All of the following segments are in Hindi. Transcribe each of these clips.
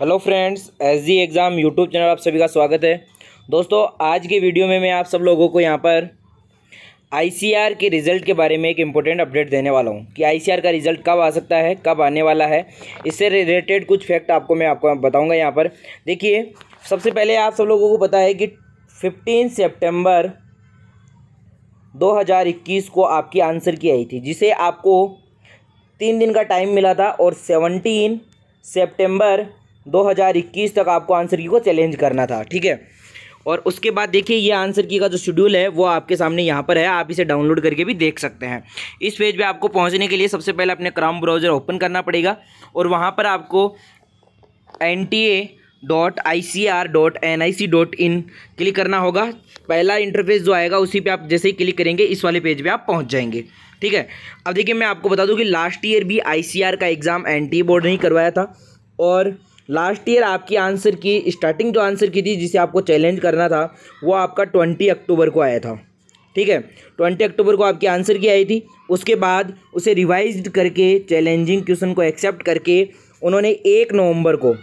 hello friends S G exam YouTube channel आप सभी का स्वागत है दोस्तों आज के वीडियो में मैं आप सब लोगों को यहाँ पर आईसीआर के रिज़ल्ट के बारे में एक इम्पोर्टेंट अपडेट देने वाला हूँ कि आईसीआर का रिज़ल्ट कब आ सकता है कब आने वाला है इससे रिलेटेड कुछ फैक्ट आपको मैं आपको बताऊँगा यहाँ पर देखिए सबसे पहले आप सब लोगों को पता है कि फिफ्टीन सेप्टेम्बर दो को आपकी आंसर की आई थी जिसे आपको तीन दिन का टाइम मिला था और सेवनटीन सेप्टेम्बर 2021 तक आपको आंसर की को चैलेंज करना था ठीक है और उसके बाद देखिए ये आंसर की का जो शेड्यूल है वो आपके सामने यहाँ पर है आप इसे डाउनलोड करके भी देख सकते हैं इस पेज पे आपको पहुँचने के लिए सबसे पहले अपने क्राम ब्राउज़र ओपन करना पड़ेगा और वहाँ पर आपको N T A dot I C R dot N I C dot in click करना होगा पहला इंटरफेस जो आएगा उसी पर आप जैसे ही क्लिक करेंगे इस वाले पेज पर आप पहुँच जाएंगे ठीक है अब देखिए मैं आपको बता दूं कि लास्ट ईयर भी आई सी आर का एग्ज़ाम एन टी बोर्ड ने ही करवाया था और लास्ट ईयर आपकी आंसर की स्टार्टिंग जो आंसर की थी जिसे आपको चैलेंज करना था वो आपका ट्वेंटी अक्टूबर को आया था ठीक है ट्वेंटी अक्टूबर को आपकी आंसर की आई थी उसके बाद उसे रिवाइज करके चैलेंजिंग क्वेश्चन को एक्सेप्ट करके उन्होंने एक नवंबर को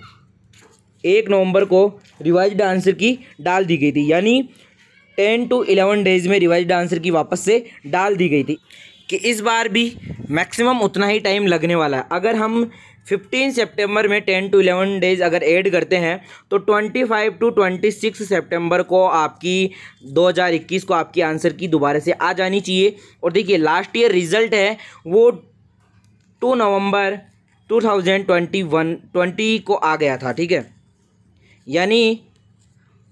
एक नवंबर को रिवाइज आंसर की डाल दी गई थी यानी टेन टू इलेवन डेज में रिवाइज आंसर की वापस से डाल दी गई थी कि इस बार भी मैक्सिमम उतना ही टाइम लगने वाला है अगर हम 15 सितंबर में 10 टू 11 डेज अगर ऐड करते हैं तो 25 टू 26 सितंबर को आपकी 2021 को आपकी आंसर की दोबारा से आ जानी चाहिए और देखिए लास्ट ईयर रिज़ल्ट है वो टू नवंबर 2021 20 को आ गया था ठीक है यानी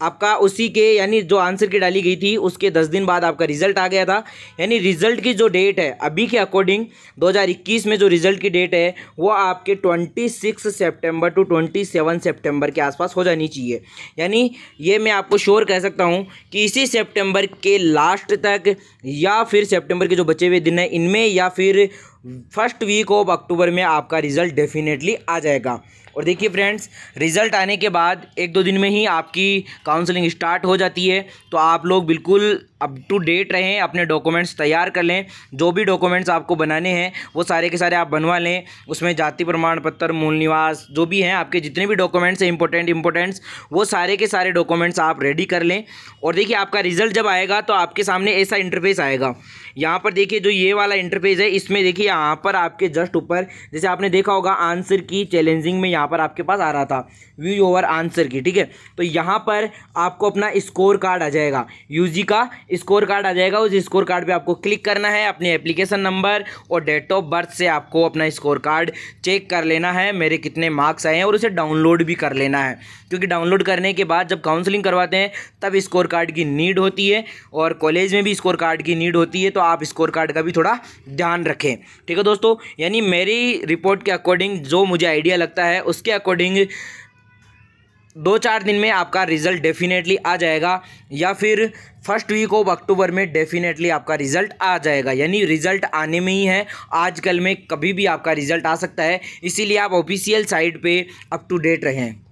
आपका उसी के यानी जो आंसर की डाली गई थी उसके दस दिन बाद आपका रिजल्ट आ गया था यानी रिजल्ट की जो डेट है अभी के अकॉर्डिंग 2021 में जो रिजल्ट की डेट है वो आपके 26 सितंबर टू 27 सितंबर के आसपास हो जानी चाहिए यानी ये मैं आपको श्योर कह सकता हूँ कि इसी सितंबर के लास्ट तक या फिर सेप्टेम्बर के जो बचे हुए दिन हैं इनमें या फिर फर्स्ट वीक ऑफ अक्टूबर में आपका रिज़ल्ट डेफिनेटली आ जाएगा और देखिए फ्रेंड्स रिज़ल्ट आने के बाद एक दो दिन में ही आपकी काउंसलिंग स्टार्ट हो जाती है तो आप लोग बिल्कुल अप टू डेट रहें अपने डॉक्यूमेंट्स तैयार कर लें जो भी डॉक्यूमेंट्स आपको बनाने हैं वो सारे के सारे आप बनवा लें उसमें जाति प्रमाण पत्र मूल निवास जो भी हैं आपके जितने भी डॉक्यूमेंट्स हैं इंपॉर्टेंट इंपॉर्टेंट्स वो सारे के सारे डॉक्यूमेंट्स आप रेडी कर लें और देखिए आपका रिज़ल्ट जब आएगा तो आपके सामने ऐसा इंटरफेस आएगा यहाँ पर देखिए जो ये वाला इंटरफेस है इसमें देखिए यहाँ पर आपके जस्ट ऊपर जैसे आपने देखा होगा आंसर की चैलेंजिंग में यहाँ पर आपके पास आ रहा था व्यू ओवर आंसर की ठीक है तो यहाँ पर आपको अपना स्कोर कार्ड आ जाएगा यूजी का स्कोर कार्ड आ जाएगा उस स्कोर कार्ड पर आपको क्लिक करना है अपने एप्लीकेशन नंबर और डेट ऑफ बर्थ से आपको अपना स्कोर कार्ड चेक कर लेना है मेरे कितने मार्क्स आए हैं और उसे डाउनलोड भी कर लेना है क्योंकि डाउनलोड करने के बाद जब काउंसलिंग करवाते हैं तब स्कोर कार्ड की नीड होती है और कॉलेज में भी स्कोर कार्ड की नीड होती है तो आप स्कोर कार्ड का भी थोड़ा ध्यान रखें ठीक है दोस्तों यानी मेरी रिपोर्ट के अकॉर्डिंग जो मुझे आइडिया लगता है उसके अकॉर्डिंग दो चार दिन में आपका रिज़ल्ट डेफिनेटली आ जाएगा या फिर फर्स्ट वीक ऑफ अक्टूबर में डेफिनेटली आपका रिज़ल्ट आ जाएगा यानी रिज़ल्ट आने में ही है आजकल में कभी भी आपका रिज़ल्ट आ सकता है इसीलिए आप ऑफिशियल साइट पे अप टू डेट रहें